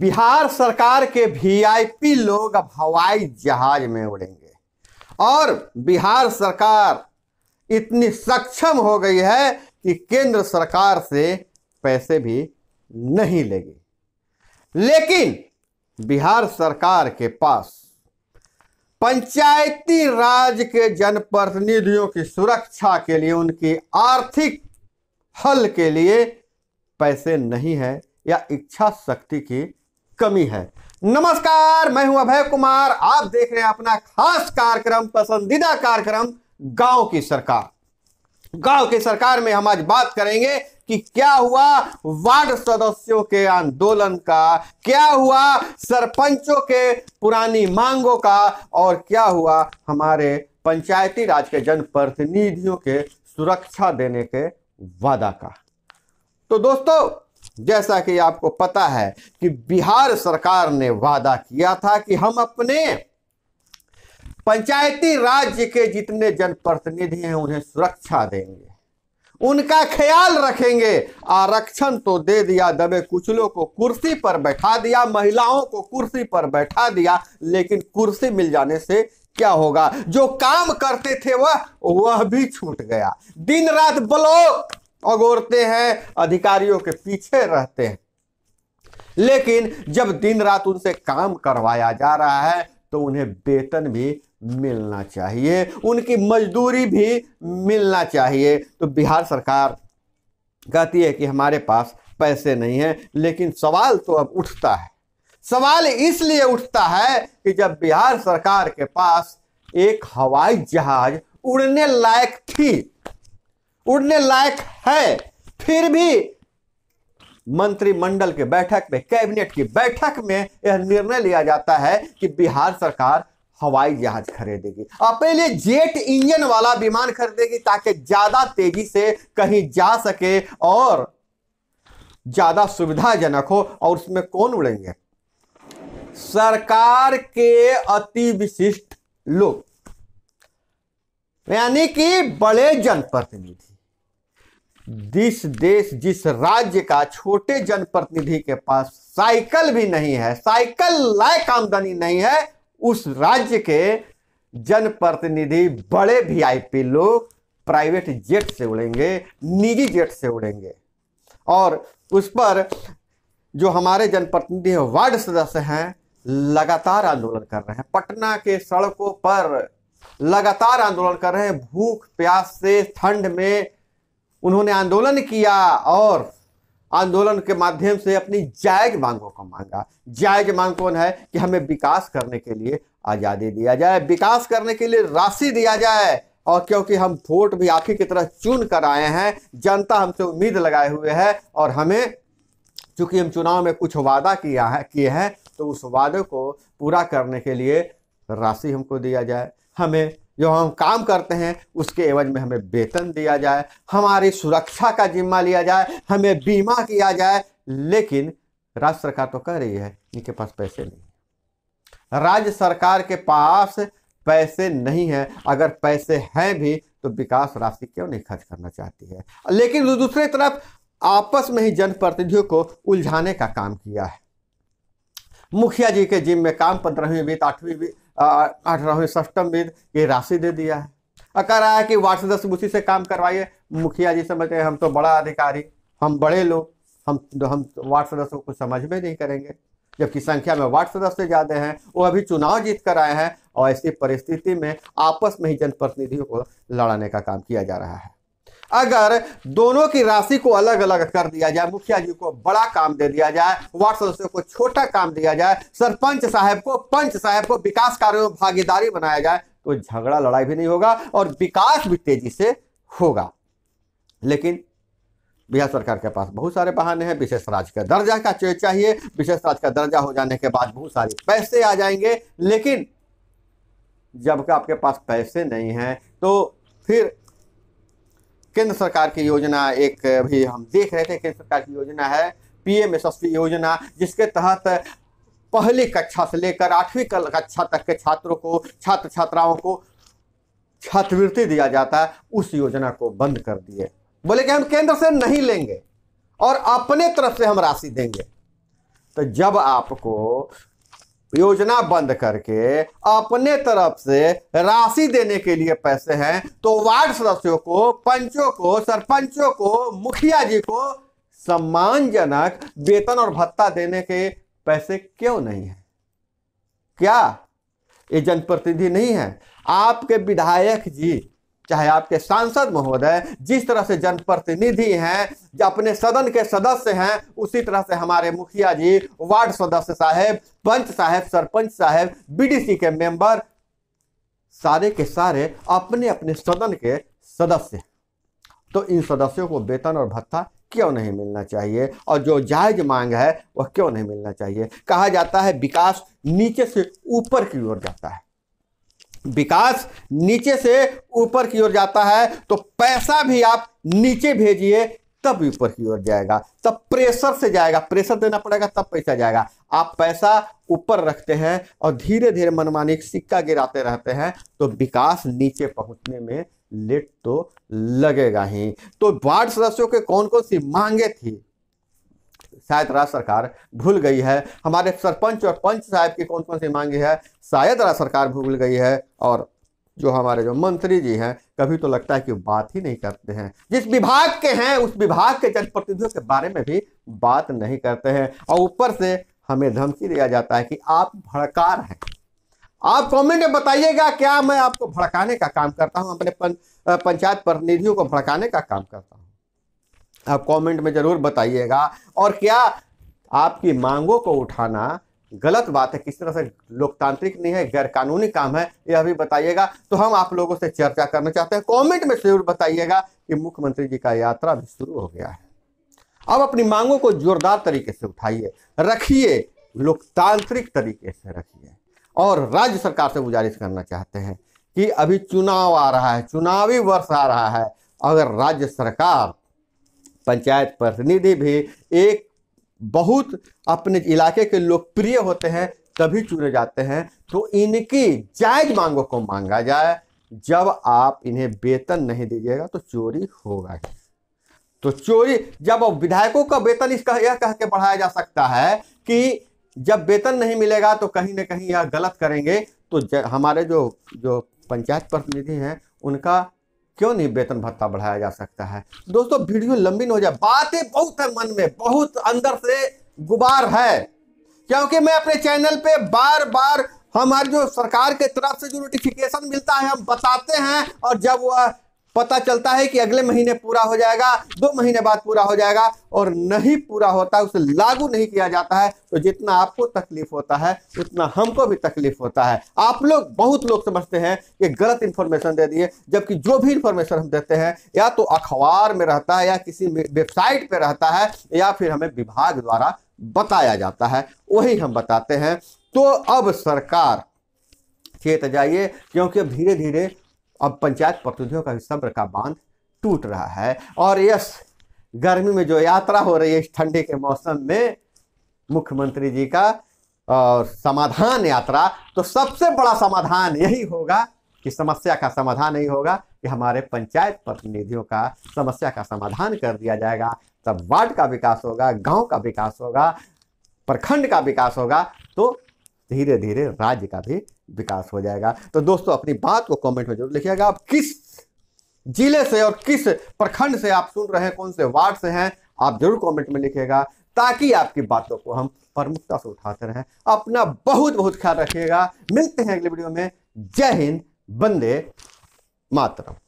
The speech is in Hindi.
बिहार सरकार के वीआईपी लोग अब हवाई जहाज में उड़ेंगे और बिहार सरकार इतनी सक्षम हो गई है कि केंद्र सरकार से पैसे भी नहीं लेगी लेकिन बिहार सरकार के पास पंचायती राज के जनप्रतिनिधियों की सुरक्षा के लिए उनकी आर्थिक हल के लिए पैसे नहीं है या इच्छा शक्ति की कमी है नमस्कार मैं हूं अभय कुमार आप देख रहे हैं अपना खास कार्यक्रम पसंदीदा कार्यक्रम गांव की सरकार गांव की सरकार में हम आज बात करेंगे कि क्या हुआ वार्ड सदस्यों के आंदोलन का क्या हुआ सरपंचों के पुरानी मांगों का और क्या हुआ हमारे पंचायती राज के जनप्रतिनिधियों के सुरक्षा देने के वादा का तो दोस्तों जैसा कि आपको पता है कि बिहार सरकार ने वादा किया था कि हम अपने पंचायती राज्य के जितने जनप्रतिनिधि हैं उन्हें सुरक्षा देंगे उनका ख्याल रखेंगे आरक्षण तो दे दिया दबे कुचलों को कुर्सी पर बैठा दिया महिलाओं को कुर्सी पर बैठा दिया लेकिन कुर्सी मिल जाने से क्या होगा जो काम करते थे वह वह भी छूट गया दिन रात ब्लॉक अगोरते हैं अधिकारियों के पीछे रहते हैं लेकिन जब दिन रात उनसे काम करवाया जा रहा है तो उन्हें वेतन भी मिलना चाहिए उनकी मजदूरी भी मिलना चाहिए तो बिहार सरकार कहती है कि हमारे पास पैसे नहीं है लेकिन सवाल तो अब उठता है सवाल इसलिए उठता है कि जब बिहार सरकार के पास एक हवाई जहाज उड़ने लायक थी उड़ने लायक है फिर भी मंत्रिमंडल के बैठक में कैबिनेट की बैठक में यह निर्णय लिया जाता है कि बिहार सरकार हवाई जहाज खरीदेगी अपने लिए जेट इंजन वाला विमान खरीदेगी ताकि ज्यादा तेजी से कहीं जा सके और ज्यादा सुविधाजनक हो और उसमें कौन उड़ेंगे सरकार के अति विशिष्ट लोग यानी कि बड़े जनप्रतिनिधि जिस देश जिस राज्य का छोटे जनप्रतिनिधि के पास साइकिल भी नहीं है साइकिल लायक आमदनी नहीं है उस राज्य के जनप्रतिनिधि बड़े वीआईपी लोग प्राइवेट जेट से उड़ेंगे निजी जेट से उड़ेंगे और उस पर जो हमारे जनप्रतिनिधि वार्ड सदस्य हैं लगातार आंदोलन कर रहे हैं पटना के सड़कों पर लगातार आंदोलन कर रहे हैं भूख प्यास से ठंड में उन्होंने आंदोलन किया और आंदोलन के माध्यम से अपनी जायज मांगों को मांगा जायज मांग कौन है कि हमें विकास करने के लिए आज़ादी दिया जाए विकास करने के लिए राशि दिया जाए और क्योंकि हम वोट भी आप ही की तरह चुन कर आए हैं जनता हमसे उम्मीद लगाए हुए है और हमें चूंकि हम चुनाव में कुछ वादा किया है किए हैं तो उस वादे को पूरा करने के लिए राशि हमको दिया जाए हमें जो हम काम करते हैं उसके एवज में हमें वेतन दिया जाए हमारी सुरक्षा का जिम्मा लिया जाए हमें बीमा किया जाए लेकिन राज्य सरकार तो कह रही है इनके पास पैसे नहीं राज्य सरकार के पास पैसे नहीं है अगर पैसे हैं भी तो विकास राशि क्यों नहीं खर्च करना चाहती है लेकिन दूसरी तरफ आपस में ही जनप्रतिनिधियों को उलझाने का काम किया है मुखिया जी के जिम में काम पंद्रहवीं बीत आठवीं बीत अठारहवीं सप्तम वेद ये राशि दे दिया है और कह रहा है कि सदस्य उसी से काम करवाइए मुखिया जी समझ हैं हम तो बड़ा अधिकारी हम बड़े लोग हम तो, हम तो वार्ड सदस्यों को समझ में नहीं करेंगे जबकि संख्या में वार्ड सदस्य ज़्यादा हैं वो अभी चुनाव जीत कर आए हैं और ऐसी परिस्थिति में आपस में ही जनप्रतिनिधियों को लड़ाने का काम किया जा रहा है अगर दोनों की राशि को अलग अलग कर दिया जाए मुखिया जी को बड़ा काम दे दिया जाए वार्ड सदस्यों को छोटा काम दिया जाए सरपंच साहब को पंच साहब को विकास कार्यों में भागीदारी बनाया जाए तो झगड़ा लड़ाई भी नहीं होगा और विकास भी तेजी से होगा लेकिन बिहार सरकार के पास बहुत सारे बहाने हैं विशेष राज्य का दर्जा का चाहिए विशेष राज्य का दर्जा हो जाने के बाद बहुत सारे पैसे आ जाएंगे लेकिन जब आपके पास पैसे नहीं हैं तो फिर केंद्र सरकार की योजना एक भी हम देख रहे थे केंद्र सरकार की योजना है पीएम यशस्वी योजना जिसके तहत पहली कक्षा से लेकर आठवीं कक्षा तक के छात्रों को छात्र छात्राओं को छात्रवृत्ति दिया जाता है उस योजना को बंद कर दिए बोले कि हम केंद्र से नहीं लेंगे और अपने तरफ से हम राशि देंगे तो जब आपको योजना बंद करके अपने तरफ से राशि देने के लिए पैसे हैं तो वार्ड सदस्यों को पंचों को सरपंचों को मुखिया जी को सम्मानजनक वेतन और भत्ता देने के पैसे क्यों नहीं है क्या ये जनप्रतिनिधि नहीं है आपके विधायक जी चाहे आपके सांसद महोदय जिस तरह से जनप्रतिनिधि हैं जो अपने सदन के सदस्य हैं उसी तरह से हमारे मुखिया जी वार्ड सदस्य साहेब पंच साहेब सरपंच साहेब बीडीसी के मेंबर सारे के सारे अपने अपने सदन के सदस्य तो इन सदस्यों को वेतन और भत्ता क्यों नहीं मिलना चाहिए और जो जायज मांग है वह क्यों नहीं मिलना चाहिए कहा जाता है विकास नीचे से ऊपर की ओर जाता है विकास नीचे से ऊपर की ओर जाता है तो पैसा भी आप नीचे भेजिए तब ऊपर की ओर जाएगा तब प्रेशर से जाएगा प्रेशर देना पड़ेगा तब पैसा जाएगा आप पैसा ऊपर रखते हैं और धीरे धीरे मनमानी सिक्का गिराते रहते हैं तो विकास नीचे पहुंचने में लेट तो लगेगा ही तो वार्ड सदस्यों के कौन कौन सी मांगे थी शायद राज्य सरकार भूल गई है हमारे सरपंच और पंच साहब की कौन कौन सी मांगे है शायद राज्य सरकार भूल गई है और जो हमारे जो मंत्री जी हैं कभी तो लगता है कि बात ही नहीं करते हैं जिस विभाग के हैं उस विभाग के जनप्रतिनिधियों के बारे में भी बात नहीं करते हैं और ऊपर से हमें धमकी दिया जाता है कि आप भड़कार हैं आप कमेंट में बताइएगा क्या मैं आपको भड़काने का काम करता हूं अपने पंचायत प्रतिनिधियों को भड़काने का काम करता हूं आप कमेंट में ज़रूर बताइएगा और क्या आपकी मांगों को उठाना गलत बात है किस तरह से लोकतांत्रिक नहीं है गैरकानूनी काम है यह भी बताइएगा तो हम आप लोगों से चर्चा करना चाहते हैं कमेंट में जरूर बताइएगा कि मुख्यमंत्री जी का यात्रा भी शुरू हो गया है अब अपनी मांगों को जोरदार तरीके से उठाइए रखिए लोकतांत्रिक तरीके से रखिए और राज्य सरकार से गुजारिश करना चाहते हैं कि अभी चुनाव आ रहा है चुनावी वर्ष आ रहा है अगर राज्य सरकार पंचायत प्रतिनिधि भी एक बहुत अपने इलाके के लोकप्रिय होते हैं तभी चुने जाते हैं तो इनकी जायज मांगों को मांगा जाए जब आप इन्हें वेतन नहीं दीजिएगा तो चोरी होगा तो चोरी जब विधायकों का वेतन इसका यह कह के बढ़ाया जा सकता है कि जब वेतन नहीं मिलेगा तो कहीं ना कहीं यह गलत करेंगे तो हमारे जो जो पंचायत प्रतिनिधि हैं उनका क्यों नहीं वेतन भत्ता बढ़ाया जा सकता है दोस्तों वीडियो लंबी न हो जाए बातें बहुत है मन में बहुत अंदर से गुबार है क्योंकि मैं अपने चैनल पे बार बार हमारी जो सरकार के तरफ से जो नोटिफिकेशन मिलता है हम बताते हैं और जब वह पता चलता है कि अगले महीने पूरा हो जाएगा दो महीने बाद पूरा हो जाएगा और नहीं पूरा होता उसे लागू नहीं किया जाता है तो जितना आपको तकलीफ होता है उतना हमको भी तकलीफ होता है आप लोग बहुत लोग समझते हैं कि गलत इंफॉर्मेशन दे दिए जबकि जो भी इंफॉर्मेशन हम देते हैं या तो अखबार में रहता है या किसी वेबसाइट पर रहता है या फिर हमें विभाग द्वारा बताया जाता है वही हम बताते हैं तो अब सरकार चेत जाइए क्योंकि धीरे धीरे अब पंचायत प्रतिनिधियों का सब्र का बांध टूट रहा है और यस गर्मी में जो यात्रा हो रही है इस ठंडी के मौसम में मुख्यमंत्री जी का और समाधान यात्रा तो सबसे बड़ा समाधान यही होगा कि समस्या का समाधान यही होगा कि हमारे पंचायत प्रतिनिधियों का समस्या का समाधान कर दिया जाएगा तब वार्ड का विकास होगा गांव का विकास होगा प्रखंड का विकास होगा तो धीरे धीरे राज्य का भी विकास हो जाएगा तो दोस्तों अपनी बात को कमेंट में जरूर लिखिएगा आप किस जिले से और किस प्रखंड से आप सुन रहे हैं कौन से वार्ड से हैं आप जरूर कमेंट में लिखिएगा ताकि आपकी बातों को हम प्रमुखता से उठाते रहें अपना बहुत बहुत ख्याल रखिएगा मिलते हैं अगले वीडियो में जय हिंद बंदे मातरम